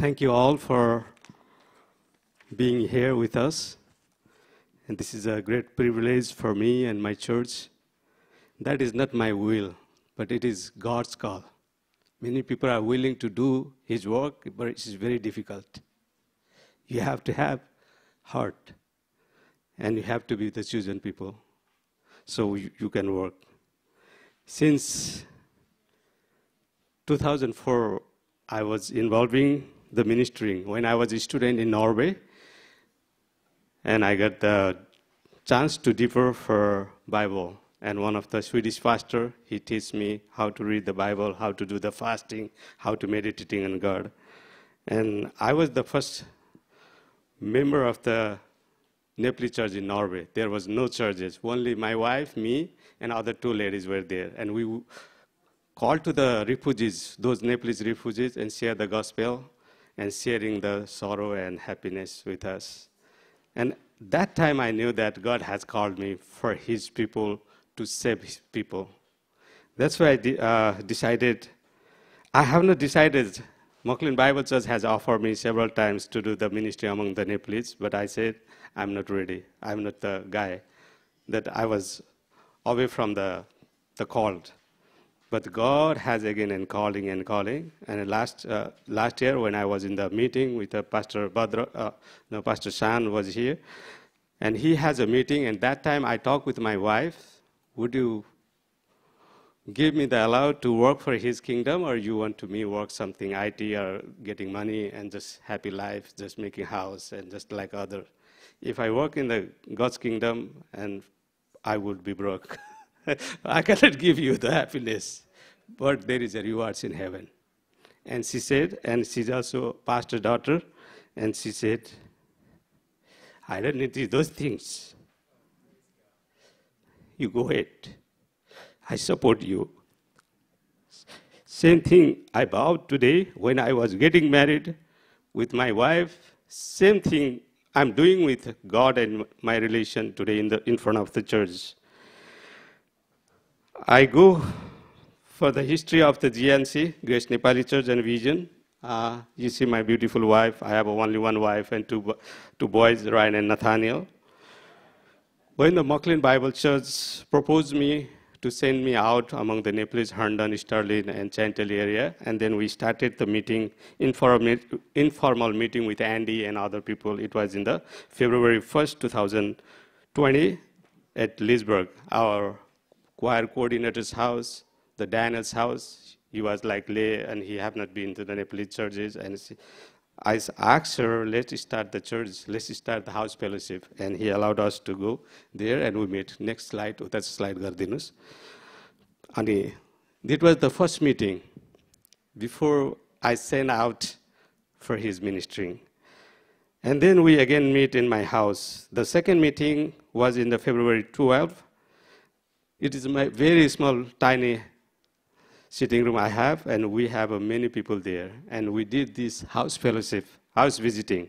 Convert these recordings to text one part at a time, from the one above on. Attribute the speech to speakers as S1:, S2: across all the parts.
S1: Thank you all for being here with us. And this is a great privilege for me and my church. That is not my will, but it is God's call. Many people are willing to do His work, but it is very difficult. You have to have heart, and you have to be the chosen people so you, you can work. Since 2004, I was involving the ministering when I was a student in Norway. And I got the chance to defer for Bible. And one of the Swedish pastor, he teach me how to read the Bible, how to do the fasting, how to meditating on God. And I was the first member of the Nepali church in Norway. There was no churches. Only my wife, me, and other two ladies were there. And we called to the refugees, those Nepalese refugees, and share the gospel and sharing the sorrow and happiness with us. And that time I knew that God has called me for His people to save His people. That's why I de uh, decided. I have not decided. Moklin Bible Church has offered me several times to do the ministry among the Nepalese, but I said, I'm not ready. I'm not the guy that I was away from the, the called. But God has again and calling and calling. And last uh, last year when I was in the meeting with uh, Pastor Badra, uh, no, Pastor Shan was here, and he has a meeting. And that time I talked with my wife. Would you give me the allow to work for His kingdom, or you want to me work something IT or getting money and just happy life, just making house and just like other? If I work in the God's kingdom, and I would be broke. I cannot give you the happiness, but there is a rewards in heaven. And she said, and she's also pastor's daughter, and she said, I don't need those things. You go ahead. I support you. Same thing I vowed today when I was getting married with my wife. Same thing I'm doing with God and my relation today in, the, in front of the church. I go for the history of the GNC, Grace Nepali Church and Vision. Uh, you see my beautiful wife. I have only one wife and two, two boys, Ryan and Nathaniel. When the Mocklin Bible Church proposed me to send me out among the Nepalese Herndon, Sterling, and Chantilly area, and then we started the meeting, informal, informal meeting with Andy and other people. It was in the February 1st, 2020 at Lisburg, our choir coordinator's house, the Daniel's house. He was like lay and he have not been to the Nepalese churches. And I asked her, let's start the church, let's start the house fellowship. And he allowed us to go there and we met. Next slide, oh, that slide gardinus. And it was the first meeting before I sent out for his ministering. And then we again meet in my house. The second meeting was in the February 12th it is my very small, tiny sitting room I have, and we have uh, many people there. And we did this house fellowship, house visiting,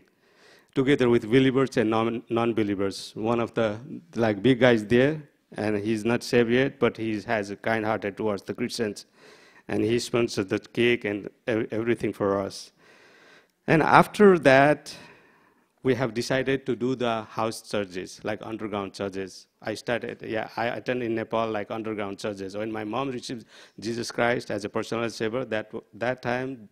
S1: together with believers and non-believers. One of the like big guys there, and he's not saved yet, but he has a kind heart towards the Christians, and he sponsored the cake and everything for us. And after that, we have decided to do the house churches, like underground churches. I started, yeah, I attend in Nepal like underground churches. When my mom received Jesus Christ as a personal savior, that that time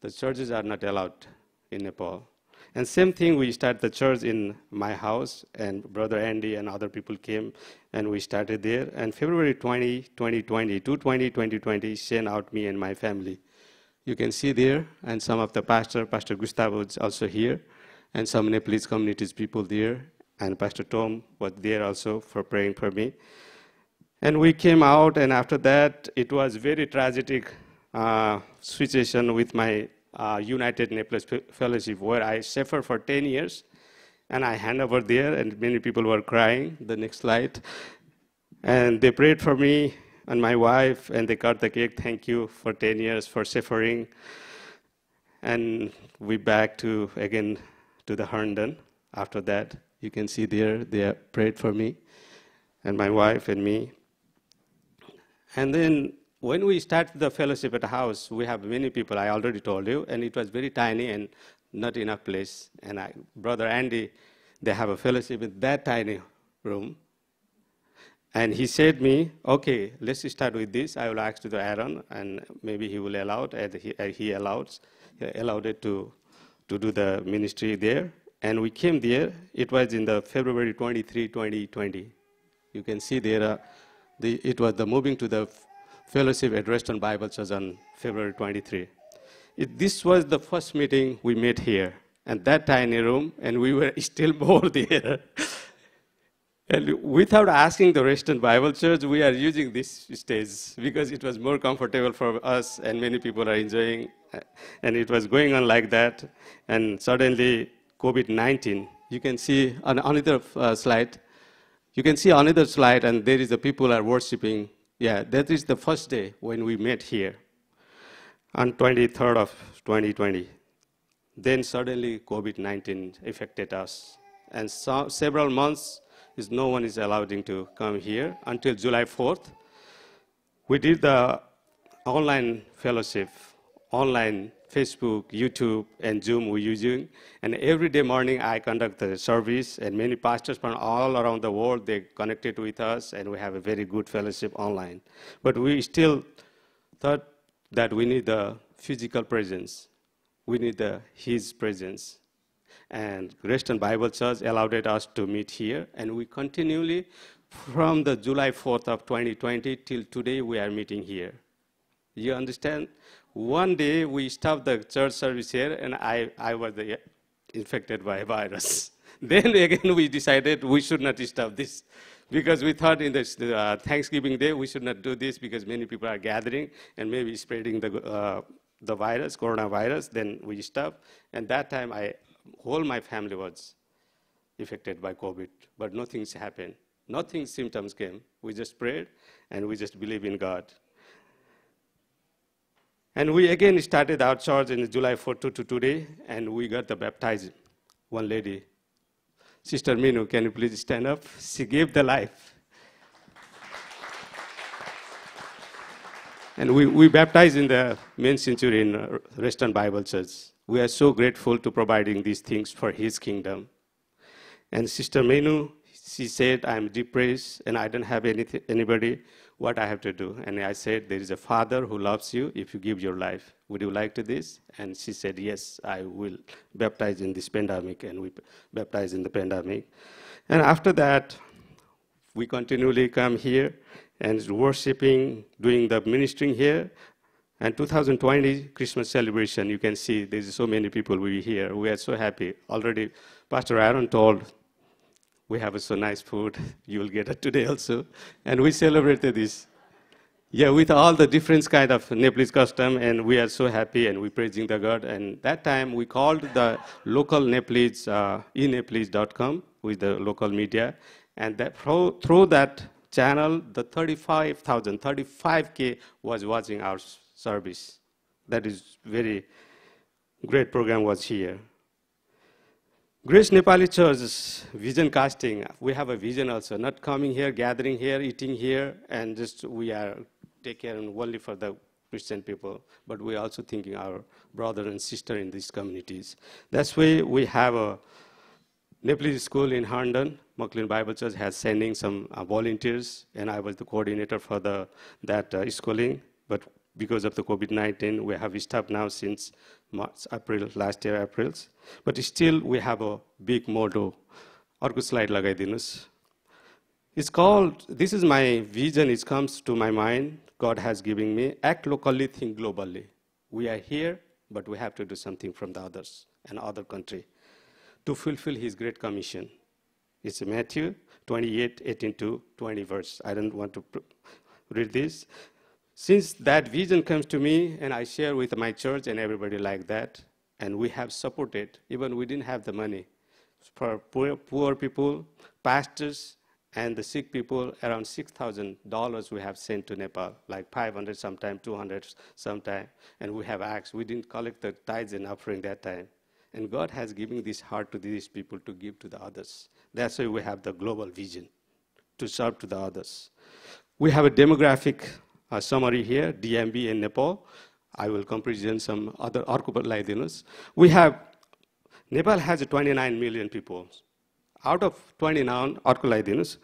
S1: the churches are not allowed in Nepal. And same thing, we started the church in my house, and Brother Andy and other people came, and we started there. And February 20, 2020, 220, 2020, sent out me and my family. You can see there, and some of the pastor, Pastor Gustavo is also here and so many police communities people there, and Pastor Tom was there also for praying for me. And we came out, and after that, it was very tragic uh, situation with my uh, United Naples Fellowship, where I suffered for 10 years, and I hand over there, and many people were crying. The next slide, and they prayed for me and my wife, and they cut the cake. Thank you for 10 years for suffering, and we back to again to the Herndon. After that, you can see there, they prayed for me and my wife and me. And then when we start the fellowship at the house, we have many people, I already told you, and it was very tiny and not enough place. And I, Brother Andy, they have a fellowship in that tiny room. And he said me, okay, let's start with this. I will ask to the Aaron, and maybe he will allow it, and he, he allows, he allowed it to to do the ministry there. And we came there, it was in the February 23, 2020. You can see there, uh, the, it was the moving to the fellowship at Reston Bible Church on February 23. It, this was the first meeting we met here, and that tiny room, and we were still bored there. And without asking the Western Bible Church, we are using this stage because it was more comfortable for us and many people are enjoying. And it was going on like that. And suddenly, COVID 19, you can see on another uh, slide. You can see another slide, and there is the people are worshiping. Yeah, that is the first day when we met here on 23rd of 2020. Then suddenly, COVID 19 affected us. And so, several months, is no one is allowed to come here until July 4th. We did the online fellowship, online Facebook, YouTube, and Zoom we're using. And every day morning I conduct the service and many pastors from all around the world, they connected with us and we have a very good fellowship online. But we still thought that we need the physical presence. We need the, his presence. And Christian Bible Church allowed us to meet here, and we continually, from the July 4th of 2020 till today, we are meeting here. You understand? One day we stopped the church service here, and I, I was uh, infected by a virus. then again we decided we should not stop this because we thought in this uh, Thanksgiving day we should not do this because many people are gathering and maybe spreading the, uh, the virus, coronavirus, then we stop. And that time I, whole my family was affected by COVID, but nothing's happened. Nothing symptoms came. We just prayed and we just believe in God. And we again started our church in July 4 to today, and we got the baptized. One lady, Sister Minu, can you please stand up? She gave the life. and we, we baptized in the main century in Western Bible Church. We are so grateful to providing these things for his kingdom. And Sister Menu, she said, I'm depressed and I don't have anything, anybody. What I have to do? And I said, there is a father who loves you if you give your life. Would you like to this? And she said, yes, I will baptize in this pandemic. And we baptized in the pandemic. And after that, we continually come here and worshiping, doing the ministering here. And 2020 Christmas celebration, you can see there's so many people we here. We are so happy. Already Pastor Aaron told, we have so nice food. You will get it today also. And we celebrated this. Yeah, with all the different kind of Nepalese custom, and we are so happy and we praising the God. And that time we called the local Nepalese, uh, enepalese.com with the local media. And that through, through that channel, the 35,000, 35K was watching our service. That is very great program was here. Grace Nepali Church's vision casting, we have a vision also, not coming here, gathering here, eating here, and just we are take care only for the Christian people, but we're also thinking our brother and sister in these communities. That's why we have a Nepalese school in Harndon. McLean Bible Church has sending some uh, volunteers, and I was the coordinator for the, that uh, schooling, but because of the COVID-19. We have stopped now since March, April, last year, April. But still, we have a big model. Orko slide lagaidinus. It's called, this is my vision, it comes to my mind, God has given me, act locally, think globally. We are here, but we have to do something from the others and other country to fulfill his great commission. It's Matthew 28, 18 to 20 verse. I don't want to read this. Since that vision comes to me and I share with my church and everybody like that, and we have supported, even we didn't have the money, for poor, poor people, pastors, and the sick people, around $6,000 we have sent to Nepal, like 500 sometime, 200 sometime, and we have asked We didn't collect the tithes and offering that time. And God has given this heart to these people to give to the others. That's why we have the global vision to serve to the others. We have a demographic a summary here, DMB in Nepal. I will comprehend some other archipelagos. We have, Nepal has 29 million people. Out of 29 archipelagos,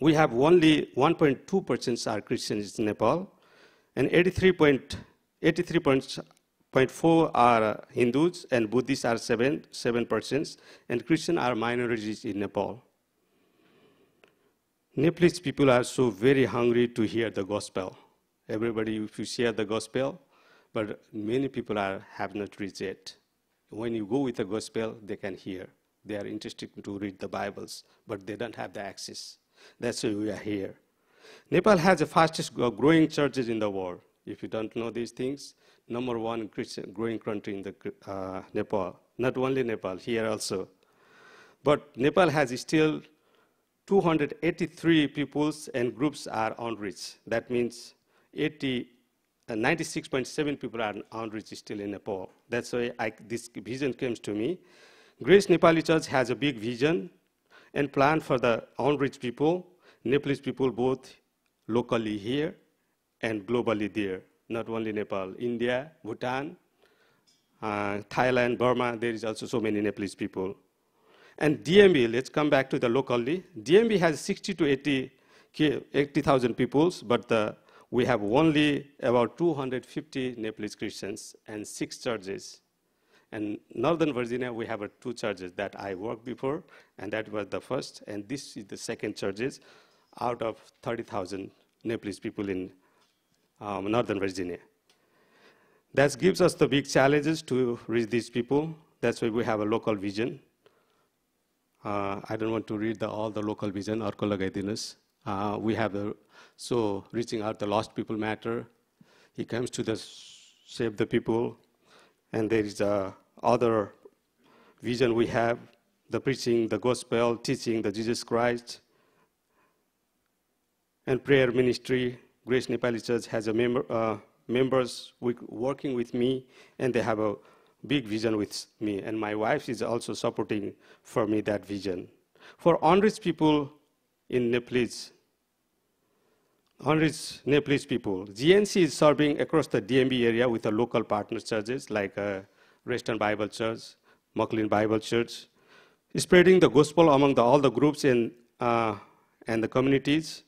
S1: we have only 1.2% are Christians in Nepal, and 83.4 are Hindus, and Buddhists are 7, 7%, and Christian are minorities in Nepal. Nepalese people are so very hungry to hear the gospel. Everybody, if you share the gospel, but many people are, have not read it. When you go with the gospel, they can hear. They are interested to read the Bibles, but they don't have the access. That's why we are here. Nepal has the fastest growing churches in the world. If you don't know these things, number one Christian growing country in the uh, Nepal. Not only Nepal, here also. But Nepal has still 283 peoples and groups are unreached. That means 80, uh, 96.7 people are unreached still in Nepal. That's why I, this vision comes to me. Grace Nepali Church has a big vision and plan for the unreached people, Nepalese people both locally here and globally there, not only Nepal, India, Bhutan, uh, Thailand, Burma, there is also so many Nepalese people. And DMB, let's come back to the locally. DMB has 60 to 80 80,000 people, but the, we have only about 250 Nepalese Christians and six churches. And Northern Virginia, we have two churches that I worked before, and that was the first, and this is the second churches out of 30,000 Nepalese people in um, Northern Virginia. That gives us the big challenges to reach these people. That's why we have a local vision. Uh, I don't want to read the, all the local vision, or Uh, we have a, so reaching out the lost people matter. He comes to the save the people, and there is a other vision we have: the preaching, the gospel, teaching the Jesus Christ, and prayer ministry. Grace Nepali Church has a member uh, members working with me, and they have a big vision with me, and my wife is also supporting for me that vision. For unreached people in Nepalese, unreached Nepalese people, GNC is serving across the DMB area with the local partner churches like uh, Western Bible Church, Mucklin Bible Church, spreading the gospel among the, all the groups and, uh, and the communities.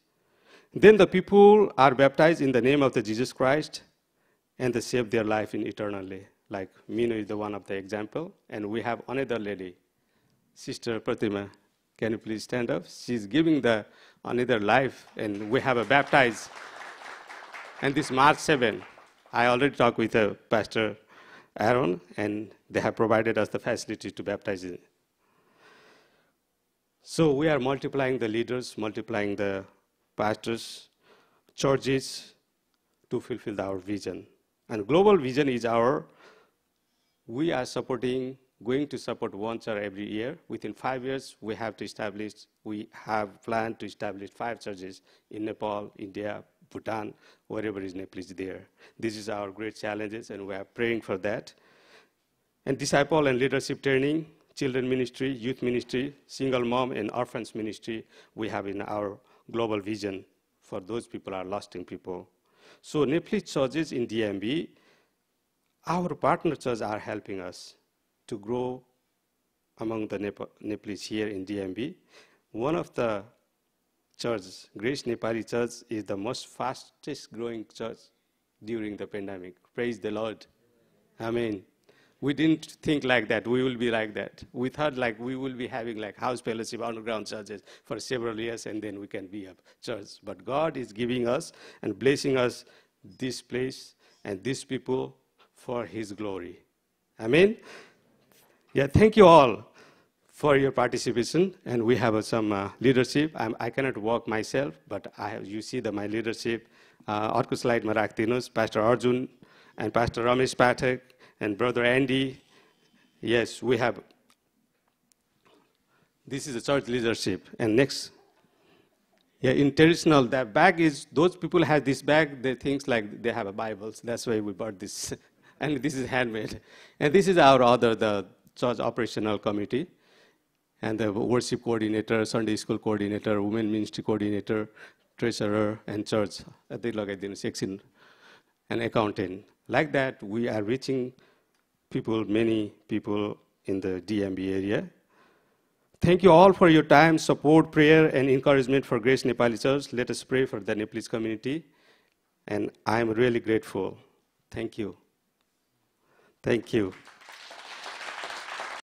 S1: Then the people are baptized in the name of the Jesus Christ and they save their life in eternally like Mino is the one of the example, and we have another lady, Sister Pratima. Can you please stand up? She's giving the another life, and we have a baptized. and this March 7, I already talked with uh, Pastor Aaron, and they have provided us the facility to baptize. So we are multiplying the leaders, multiplying the pastors, churches to fulfill our vision. And global vision is our we are supporting, going to support one charge every year. Within five years, we have to establish, we have planned to establish five churches in Nepal, India, Bhutan, wherever is Nepalese there. This is our great challenges, and we are praying for that. And disciple and leadership training, children ministry, youth ministry, single mom and orphans ministry we have in our global vision for those people are lasting people. So Nepalese churches in DMB our partner churches are helping us to grow among the Nep- Nepalese here in DMB. One of the churches, Grace Nepali Church, is the most fastest growing church during the pandemic. Praise the Lord. Amen. We didn't think like that. We will be like that. We thought like we will be having like house fellowship, underground churches for several years, and then we can be a church. But God is giving us and blessing us this place and these people for His glory. Amen? Yeah, thank you all for your participation. And we have uh, some uh, leadership. I'm, I cannot walk myself, but I, you see that my leadership. अर्को uh, Light Maraktinos, Pastor Arjun, and Pastor Ramesh Pathak and Brother Andy. yes, we have. This is the church leadership. And next, yeah, in traditional, that bag is, those people have this bag, they think like they have a Bible. So that's why we bought this and this is handmade. And this is our other, the church operational committee, and the worship coordinator, Sunday school coordinator, women ministry coordinator, treasurer, and church. They uh, look at the section and accountant. Like that, we are reaching people, many people in the DMB area. Thank you all for your time, support, prayer, and encouragement for Grace Nepali Church. Let us pray for the Nepalese community. And I'm really grateful. Thank you. Thank you.